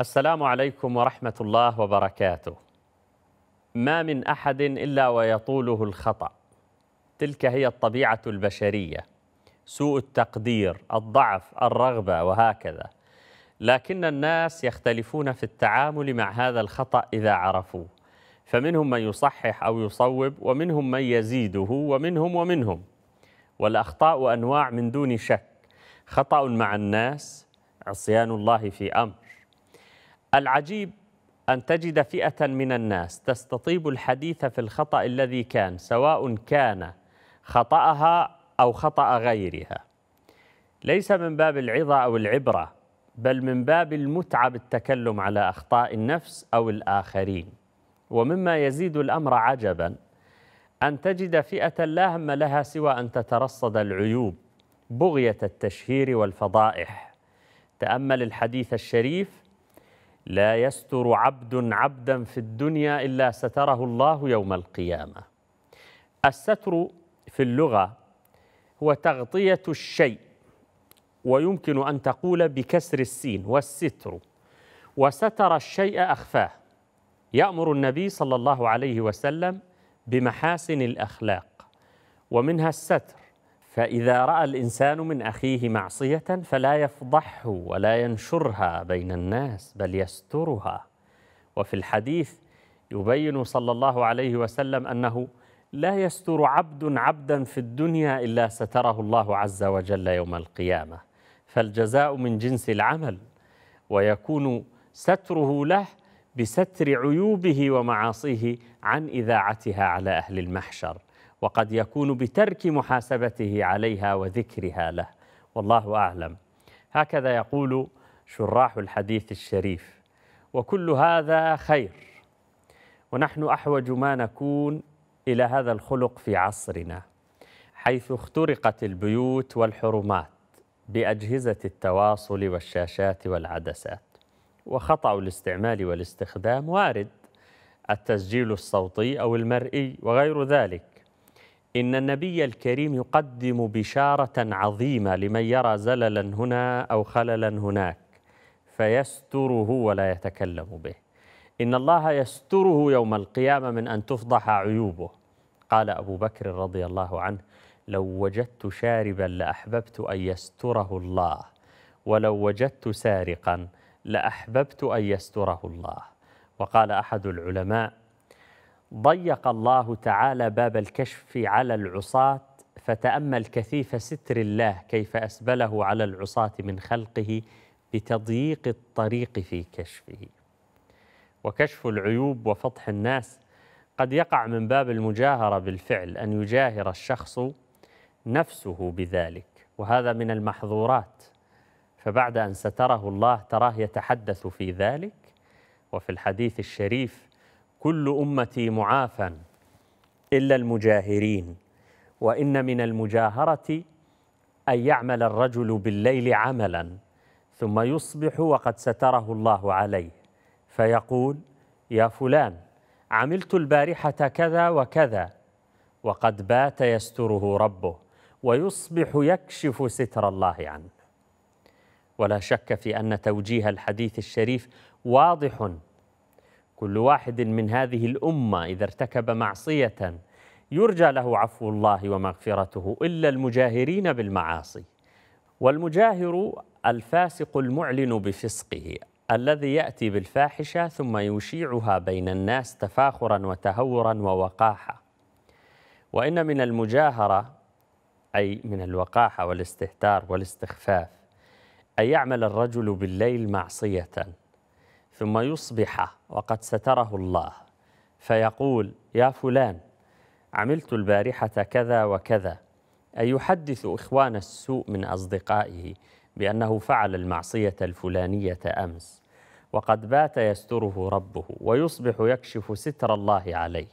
السلام عليكم ورحمة الله وبركاته. ما من أحد إلا ويطوله الخطأ. تلك هي الطبيعة البشرية. سوء التقدير، الضعف، الرغبة وهكذا. لكن الناس يختلفون في التعامل مع هذا الخطأ إذا عرفوه. فمنهم من يصحح أو يصوب، ومنهم من يزيده، ومنهم ومنهم. والأخطاء أنواع من دون شك. خطأ مع الناس، عصيان الله في أمر. العجيب أن تجد فئة من الناس تستطيب الحديث في الخطأ الذي كان سواء كان خطأها أو خطأ غيرها ليس من باب العظة أو العبرة بل من باب المتعة بالتكلم على أخطاء النفس أو الآخرين ومما يزيد الأمر عجبا أن تجد فئة لا هم لها سوى أن تترصد العيوب بغية التشهير والفضائح تأمل الحديث الشريف لا يستر عبد عبدا في الدنيا الا ستره الله يوم القيامه الستر في اللغه هو تغطيه الشيء ويمكن ان تقول بكسر السين والستر وستر الشيء اخفاه يامر النبي صلى الله عليه وسلم بمحاسن الاخلاق ومنها الستر فإذا رأى الإنسان من أخيه معصية فلا يفضحه ولا ينشرها بين الناس بل يسترها وفي الحديث يبين صلى الله عليه وسلم أنه لا يستر عبد عبدا في الدنيا إلا ستره الله عز وجل يوم القيامة فالجزاء من جنس العمل ويكون ستره له بستر عيوبه ومعاصيه عن إذاعتها على أهل المحشر وقد يكون بترك محاسبته عليها وذكرها له والله أعلم هكذا يقول شراح الحديث الشريف وكل هذا خير ونحن أحوج ما نكون إلى هذا الخلق في عصرنا حيث اخترقت البيوت والحرمات بأجهزة التواصل والشاشات والعدسات وخطأ الاستعمال والاستخدام وارد التسجيل الصوتي أو المرئي وغير ذلك إن النبي الكريم يقدم بشارة عظيمة لمن يرى زللا هنا أو خللا هناك فيستره ولا يتكلم به إن الله يستره يوم القيامة من أن تفضح عيوبه قال أبو بكر رضي الله عنه لو وجدت شاربا لأحببت أن يستره الله ولو وجدت سارقا لأحببت أن يستره الله وقال أحد العلماء ضيق الله تعالى باب الكشف على العصاة فتأمل كثيف ستر الله كيف أسبله على العصاة من خلقه بتضييق الطريق في كشفه وكشف العيوب وفضح الناس قد يقع من باب المجاهرة بالفعل أن يجاهر الشخص نفسه بذلك وهذا من المحظورات فبعد أن ستره الله تراه يتحدث في ذلك وفي الحديث الشريف كل امتي معافى الا المجاهرين وان من المجاهره ان يعمل الرجل بالليل عملا ثم يصبح وقد ستره الله عليه فيقول يا فلان عملت البارحه كذا وكذا وقد بات يستره ربه ويصبح يكشف ستر الله عنه ولا شك في ان توجيه الحديث الشريف واضح كل واحد من هذه الأمة إذا ارتكب معصية يرجى له عفو الله ومغفرته إلا المجاهرين بالمعاصي والمجاهر الفاسق المعلن بفسقه الذي يأتي بالفاحشة ثم يشيعها بين الناس تفاخرا وتهورا ووقاحة وإن من المجاهرة أي من الوقاحة والاستهتار والاستخفاف أن يعمل الرجل بالليل معصية ثم يصبح وقد ستره الله فيقول يا فلان عملت البارحة كذا وكذا أي يحدث إخوان السوء من أصدقائه بأنه فعل المعصية الفلانية أمس وقد بات يستره ربه ويصبح يكشف ستر الله عليه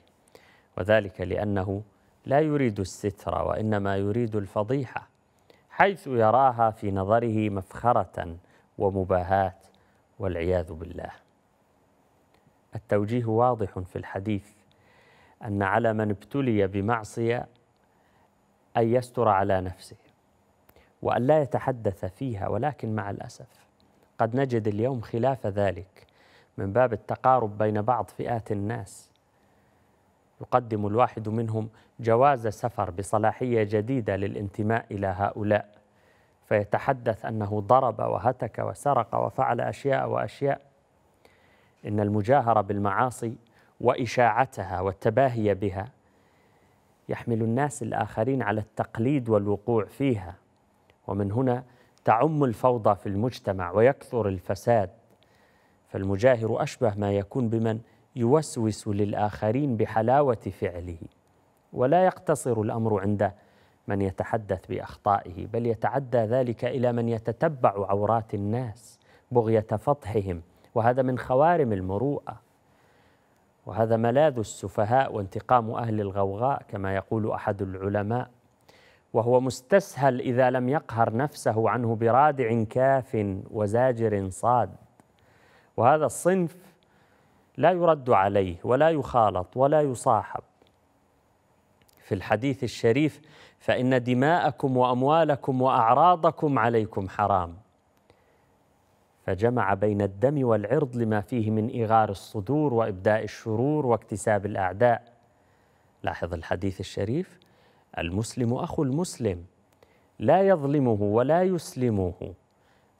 وذلك لأنه لا يريد الستر وإنما يريد الفضيحة حيث يراها في نظره مفخرة ومباهات والعياذ بالله التوجيه واضح في الحديث أن على من ابتلي بمعصية أن يستر على نفسه وأن لا يتحدث فيها ولكن مع الأسف قد نجد اليوم خلاف ذلك من باب التقارب بين بعض فئات الناس يقدم الواحد منهم جواز سفر بصلاحية جديدة للانتماء إلى هؤلاء فيتحدث أنه ضرب وهتك وسرق وفعل أشياء وأشياء إن المجاهرة بالمعاصي وإشاعتها والتباهي بها يحمل الناس الآخرين على التقليد والوقوع فيها ومن هنا تعم الفوضى في المجتمع ويكثر الفساد فالمجاهر أشبه ما يكون بمن يوسوس للآخرين بحلاوة فعله ولا يقتصر الأمر عند من يتحدث بأخطائه بل يتعدى ذلك إلى من يتتبع عورات الناس بغية فضحهم وهذا من خوارم المروءه وهذا ملاذ السفهاء وانتقام اهل الغوغاء كما يقول احد العلماء وهو مستسهل اذا لم يقهر نفسه عنه برادع كاف وزاجر صاد وهذا الصنف لا يرد عليه ولا يخالط ولا يصاحب في الحديث الشريف فان دماءكم واموالكم واعراضكم عليكم حرام فجمع بين الدم والعرض لما فيه من إغار الصدور وإبداء الشرور واكتساب الأعداء لاحظ الحديث الشريف المسلم أخو المسلم لا يظلمه ولا يسلمه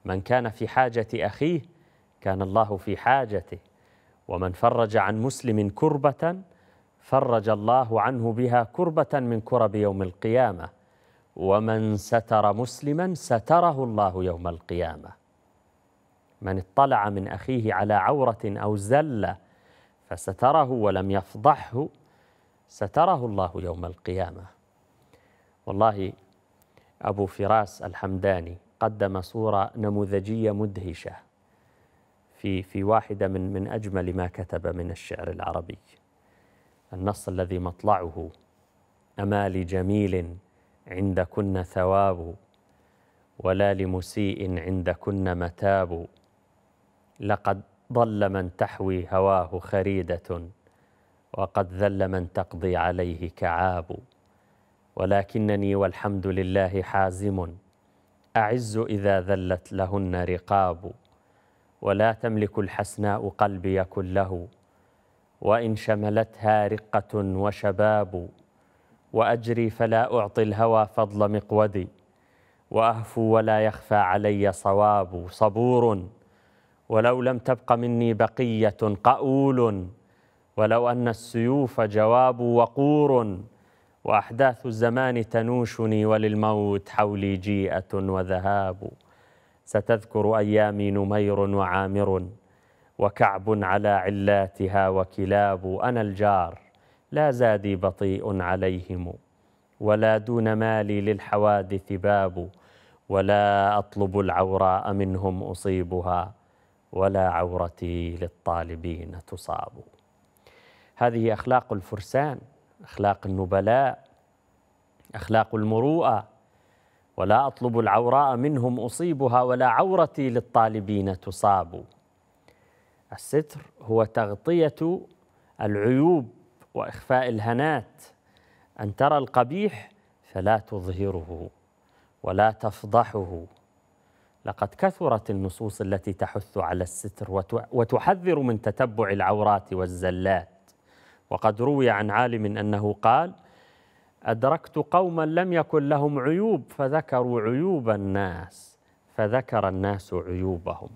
من كان في حاجة أخيه كان الله في حاجته ومن فرج عن مسلم كربة فرج الله عنه بها كربة من كرب يوم القيامة ومن ستر مسلما ستره الله يوم القيامة من اطلع من أخيه على عورة أو زلة فستره ولم يفضحه ستره الله يوم القيامة والله أبو فراس الحمداني قدم صورة نموذجية مدهشة في في واحدة من من أجمل ما كتب من الشعر العربي النص الذي مطلعه أما لجميل عندكن ثواب ولا لمسيء عندكن متاب لقد ضل من تحوي هواه خريده وقد ذل من تقضي عليه كعاب ولكنني والحمد لله حازم اعز اذا ذلت لهن رقاب ولا تملك الحسناء قلبي كله وان شملتها رقه وشباب واجري فلا اعطي الهوى فضل مقودي واهفو ولا يخفى علي صواب صبور ولو لم تبق مني بقية قؤول ولو أن السيوف جواب وقور وأحداث الزمان تنوشني وللموت حولي جيئة وذهاب ستذكر أيامي نمير وعامر وكعب على علاتها وكلاب أنا الجار لا زادي بطيء عليهم ولا دون مالي للحوادث باب ولا أطلب العوراء منهم أصيبها ولا عورتي للطالبين تصاب هذه أخلاق الفرسان أخلاق النبلاء أخلاق المروءة ولا أطلب العوراء منهم أصيبها ولا عورتي للطالبين تصاب الستر هو تغطية العيوب وإخفاء الهنات أن ترى القبيح فلا تظهره ولا تفضحه لقد كثرت النصوص التي تحث على الستر وتحذر من تتبع العورات والزلات وقد روي عن عالم انه قال ادركت قوما لم يكن لهم عيوب فذكروا عيوب الناس فذكر الناس عيوبهم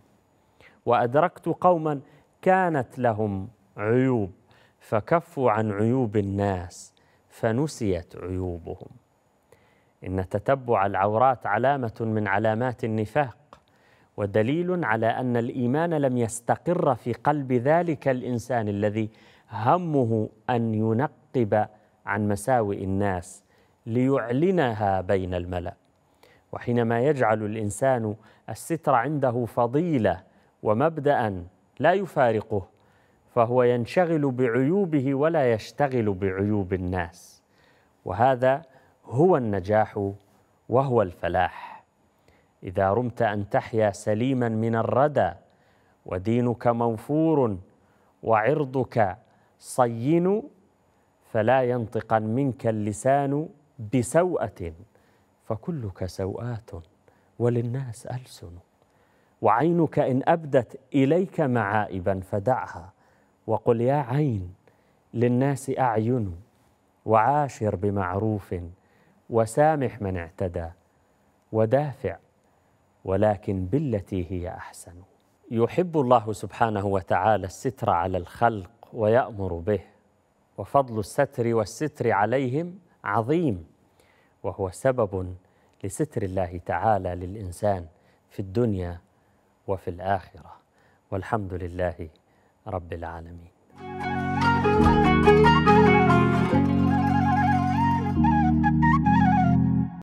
وادركت قوما كانت لهم عيوب فكفوا عن عيوب الناس فنسيت عيوبهم ان تتبع العورات علامه من علامات النفاق ودليل على ان الايمان لم يستقر في قلب ذلك الانسان الذي همه ان ينقب عن مساوئ الناس ليعلنها بين الملا وحينما يجعل الانسان الستر عنده فضيله ومبدا لا يفارقه فهو ينشغل بعيوبه ولا يشتغل بعيوب الناس وهذا هو النجاح وهو الفلاح إذا رمت أن تحيا سليما من الردى ودينك موفور وعرضك صين فلا ينطقن منك اللسان بسوءة فكلك سوءات وللناس ألسن وعينك إن أبدت إليك معائبا فدعها وقل يا عين للناس أعين وعاشر بمعروف وسامح من اعتدى ودافع ولكن بالتي هي احسن يحب الله سبحانه وتعالى الستر على الخلق ويامر به وفضل الستر والستر عليهم عظيم وهو سبب لستر الله تعالى للانسان في الدنيا وفي الاخره والحمد لله رب العالمين